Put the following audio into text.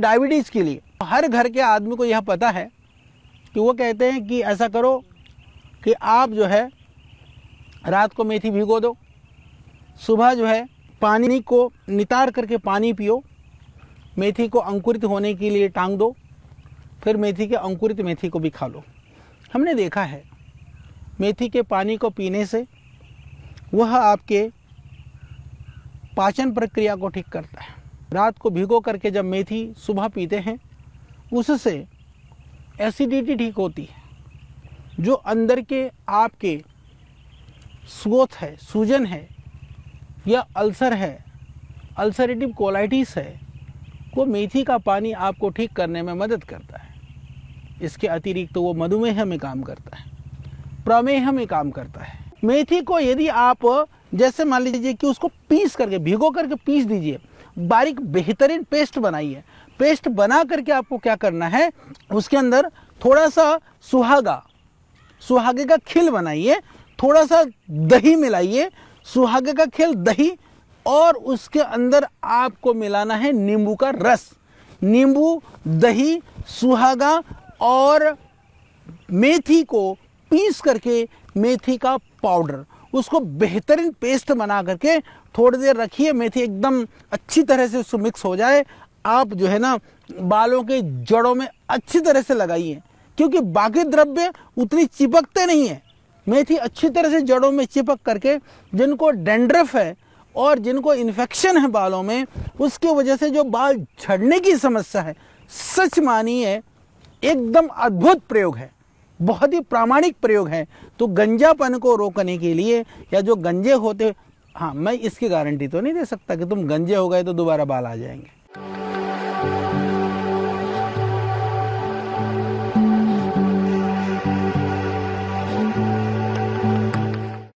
diabetes के लिए हर घर के आदमी को यह पता है कि वो कहते हैं कि ऐसा करो कि आप जो है रात को मेथी भिगो दो सुबह जो है पानी को नितार करके पानी पियो मेथी को अंकुरित होने के लिए टांग दो फिर मेथी के अंकुरित मेथी को भी खा लो हमने देखा है मेथी के पानी को पीने से वह आपके पाचन प्रक्रिया को ठीक करता है रात को भिगो करके जब मेथी सुबह पीते हैं उससे एसिडिटी ठीक होती है जो अंदर के आपके स्वोथ है सूजन है या अल्सर है अल्सरेटिव कोलाइटिस है वो मेथी का पानी आपको ठीक करने में मदद करता है इसके अतिरिक्त तो वो मधुमेह में काम करता है प्रमेह में काम करता है मेथी को यदि आप जैसे मान लीजिए कि उसको पीस करके भिगो करके पीस दीजिए बारीक बेहतरीन पेस्ट बनाई है पेस्ट बना करके आपको क्या करना है उसके अंदर थोड़ा सा सुहागा सुहागे का खिल बनाइए थोड़ा सा दही मिलाइए सुहागे का खिल दही और उसके अंदर आपको मिलाना है नींबू का रस नींबू दही सुहागा और मेथी को पीस करके मेथी का पाउडर उसको बेहतरीन पेस्ट बना करके थोड़ी देर रखिए मेथी एकदम अच्छी तरह से उसको मिक्स हो जाए आप जो है ना बालों के जड़ों में अच्छी तरह से लगाइए क्योंकि बाकी द्रव्य उतनी चिपकते नहीं है मेथी अच्छी तरह से जड़ों में चिपक करके जिनको डेंड्रफ है और जिनको इन्फेक्शन है बालों में उसकी वजह से जो बाल झड़ने की समस्या है सच मानिए एकदम अद्भुत प्रयोग है बहुत ही प्रामाणिक प्रयोग हैं तो गंजापन को रोकने के लिए या जो गंजे होते हाँ मैं इसकी गारंटी तो नहीं दे सकता कि तुम गंजे हो गए तो दोबारा बाल आ जाएंगे